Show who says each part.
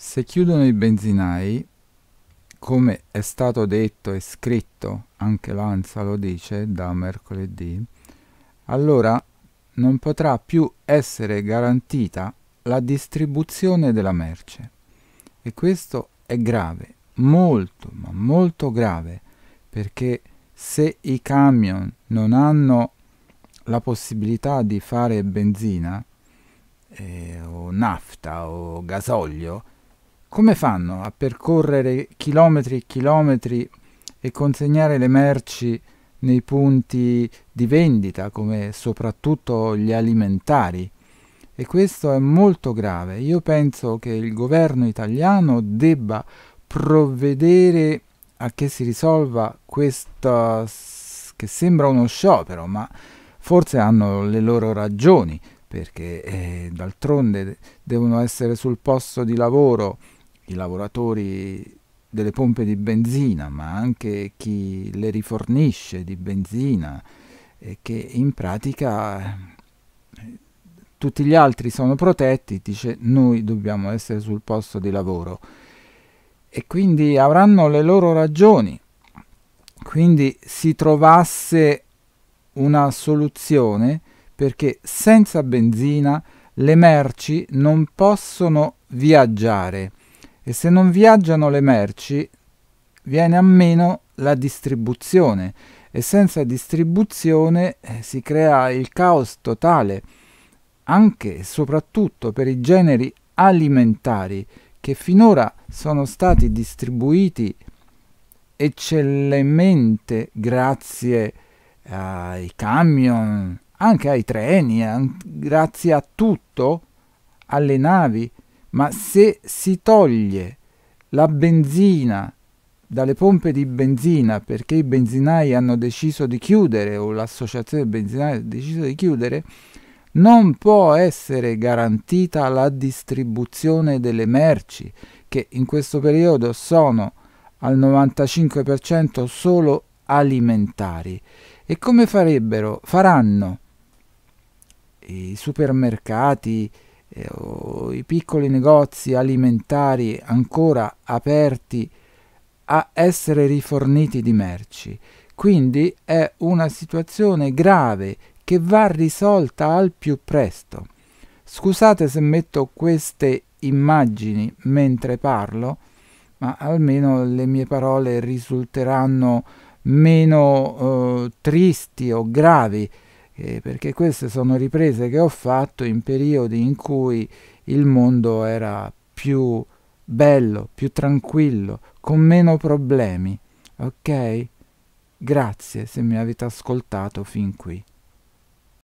Speaker 1: Se chiudono i benzinai, come è stato detto e scritto, anche l'ANSA lo dice da mercoledì, allora non potrà più essere garantita la distribuzione della merce. E questo è grave, molto, ma molto grave, perché se i camion non hanno la possibilità di fare benzina eh, o nafta o gasolio, come fanno a percorrere chilometri e chilometri e consegnare le merci nei punti di vendita, come soprattutto gli alimentari? E questo è molto grave. Io penso che il governo italiano debba provvedere a che si risolva questo che sembra uno sciopero, ma forse hanno le loro ragioni, perché eh, d'altronde devono essere sul posto di lavoro i lavoratori delle pompe di benzina, ma anche chi le rifornisce di benzina, eh, che in pratica eh, tutti gli altri sono protetti, dice noi dobbiamo essere sul posto di lavoro. E quindi avranno le loro ragioni. Quindi si trovasse una soluzione perché senza benzina le merci non possono viaggiare e se non viaggiano le merci viene a meno la distribuzione e senza distribuzione eh, si crea il caos totale anche e soprattutto per i generi alimentari che finora sono stati distribuiti eccellentemente grazie ai camion, anche ai treni, grazie a tutto, alle navi, ma se si toglie la benzina dalle pompe di benzina perché i benzinai hanno deciso di chiudere o l'associazione benzinai ha deciso di chiudere, non può essere garantita la distribuzione delle merci che in questo periodo sono al 95% solo alimentari. E come farebbero? Faranno i supermercati, eh, o i piccoli negozi alimentari ancora aperti a essere riforniti di merci. Quindi è una situazione grave che va risolta al più presto. Scusate se metto queste immagini mentre parlo, ma almeno le mie parole risulteranno meno eh, tristi o gravi eh, perché queste sono riprese che ho fatto in periodi in cui il mondo era più bello, più tranquillo, con meno problemi. Ok? Grazie se mi avete ascoltato fin qui.